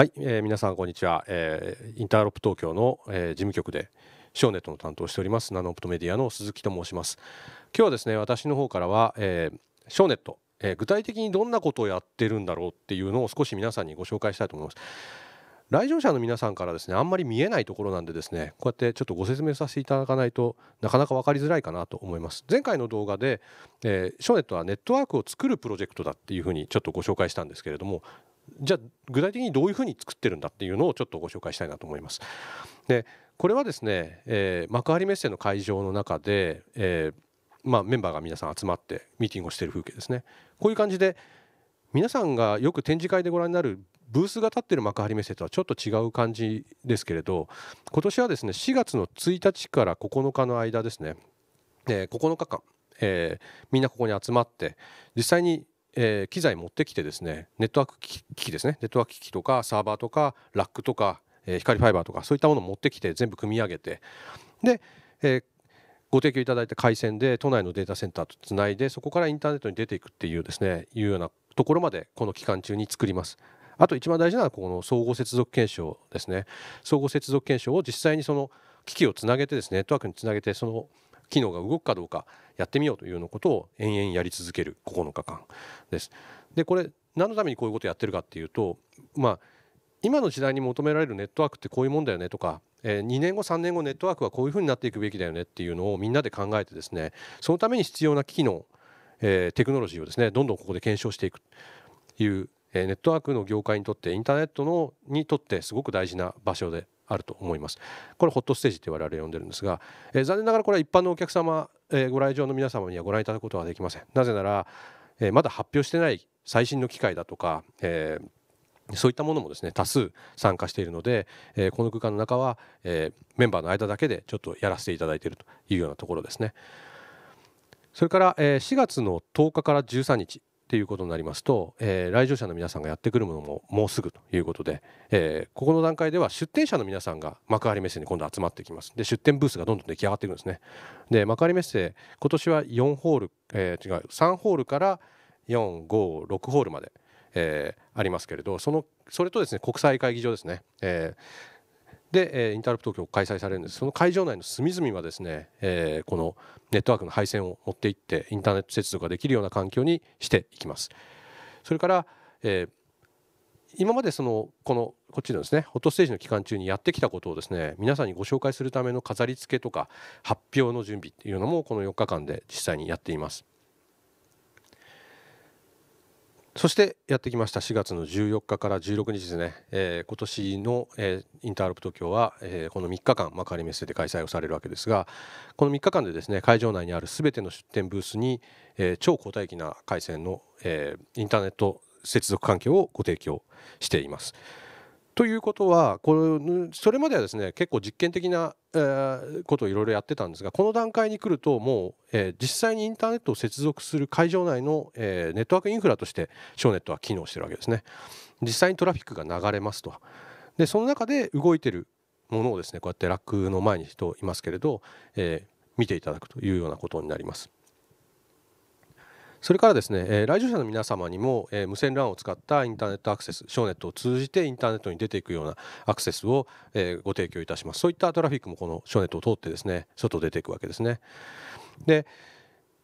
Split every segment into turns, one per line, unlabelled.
はい、えー、皆さんこんにちは、えー、インターロップ東京の、えー、事務局でショーネットの担当しておりますナノオプトメディアの鈴木と申します今日はですね私の方からは、えー、ショーネット、えー、具体的にどんなことをやってるんだろうっていうのを少し皆さんにご紹介したいと思います来場者の皆さんからですねあんまり見えないところなんでですねこうやってちょっとご説明させていただかないとなかなか分かりづらいかなと思います前回の動画で、えー、ショーネットはネットワークを作るプロジェクトだっていうふうにちょっとご紹介したんですけれどもじゃあ具体的にどういうふうに作ってるんだっていうのをちょっとご紹介したいなと思います。でこれはですね、えー、幕張メッセの会場の中で、えー、まあ、メンバーが皆さん集まってミーティングをしてる風景ですね。こういう感じで皆さんがよく展示会でご覧になるブースが立ってる幕張メッセとはちょっと違う感じですけれど今年はですね4月の1日から9日の間ですね、えー、9日間、えー、みんなここに集まって実際にえー、機材持ってきてですねネットワーク機器ですねネットワーク機器とかサーバーとかラックとか、えー、光ファイバーとかそういったものを持ってきて全部組み上げてで、えー、ご提供いただいた回線で都内のデータセンターとつないでそこからインターネットに出ていくっていうですねいうようなところまでこの期間中に作ります。あと一番大事なのはこの総合接続検証ですね。相互接続検証を実際にその機器をつなげてですねネットワークにつなげてその機能が動くかどうかやってみようというようなことを延々やり続ける9日間です。でこれ何のためにこういうことやってるかっていうとまあ今の時代に求められるネットワークってこういうもんだよねとか、えー、2年後3年後ネットワークはこういうふうになっていくべきだよねっていうのをみんなで考えてですねそのために必要な機能、えー、テクノロジーをですねどんどんここで検証していくという、えー、ネットワークの業界にとってインターネットのにとってすごく大事な場所であると思いますこれホットステージって我々呼んでるんですが、えー、残念ながらこれは一般のお客様、えー、ご来場の皆様にはご覧いただくことはできませんなぜなら、えー、まだ発表してない最新の機械だとか、えーそういったものもですね多数参加しているので、えー、この空間の中は、えー、メンバーの間だけでちょっとやらせていただいているというようなところですね。それから、えー、4月の10日から13日、ていうことになりますと、えー、来場者の皆さんがやってくるものももうすぐということで、えー、ここの段階では出店者の皆さんが幕張メッセに今度集まってきますで出店ブースがどんどん出来上がってくんですねで幕張メッセ今年は4ホール、えー、違う3ホールから456ホールまで、えー、ありますけれどそのそれとですね国際会議場ですね、えー、で、えインターラプ東京開催されるんですその会場内の隅々はですね、えこのネットワークの配線を持っていってインターネット接続ができるような環境にしていきます。それから、え今までそのこのこっちのですねホットステージの期間中にやってきたことをですね皆さんにご紹介するための飾り付けとか発表の準備っていうのもこの4日間で実際にやっています。そしてやってきました4月の14日から16日ですね、えー、今年の、えー、インターロップ東京は、えー、この3日間、まカリメッセで開催をされるわけですがこの3日間でですね会場内にあるすべての出店ブースに、えー、超高待機な回線の、えー、インターネット接続環境をご提供しています。ということはこれそれまではですね結構実験的な、えー、ことをいろいろやってたんですがこの段階に来るともう、えー、実際にインターネットを接続する会場内の、えー、ネットワークインフラとしてショーネットは機能してるわけですね実際にトラフィックが流れますとでその中で動いてるものをですねこうやってラックの前に人いますけれど、え見ていただくというようなことになります。それからですね、えー、来場者の皆様にも、えー、無線 LAN を使ったインターネットアクセス、ショーネットを通じてインターネットに出ていくようなアクセスを、えー、ご提供いたします。そういったトラフィックもこのショーネットを通ってですね、外出ていくわけですね。で、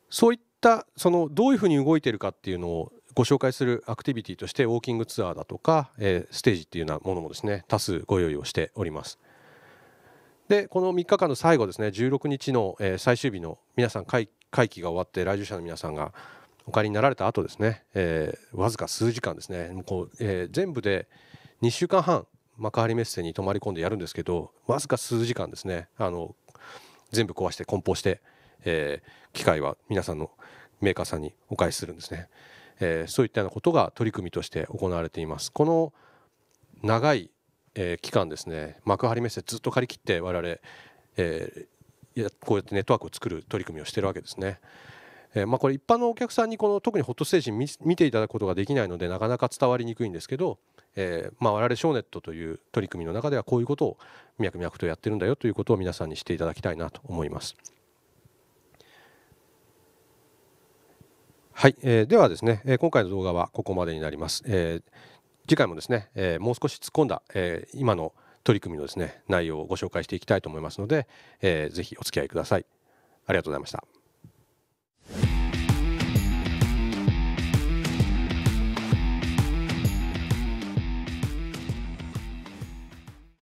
そういったそのどういうふうに動いているかっていうのをご紹介するアクティビティとしてウォーキングツアーだとか、えステージっていうようなものもですね、多数ご用意をしております。でこの3日間の最後ですね16日の、え最終日の皆さん会会期が終わって来場者の皆さんがお借りになられた後ですね、えー、わずか数時間ですねこう、えー、全部で2週間半幕張メッセに泊まり込んでやるんですけどわずか数時間ですねあの全部壊して梱包して、えー、機械は皆さんのメーカーさんにお返しするんですね、えー、そういったようなことが取り組みとして行われていますこの長い、えー、期間ですね幕張メッセずっと借り切って我々、えー、こうやってネットワークを作る取り組みをしているわけですね。えー、まあ、これ一般のお客さんにこの特にホットステージ見見ていただくことができないのでなかなか伝わりにくいんですけど、えー、まあ、我々ショーネットという取り組みの中ではこういうことを脈々とやってるんだよということを皆さんにしていただきたいなと思います。はい、えー、ではですね、え今回の動画はここまでになります。え次回もですね、えもう少し突っ込んだ、え今の取り組みのですね内容をご紹介していきたいと思いますので、えー、ぜひお付き合いください。ありがとうございました。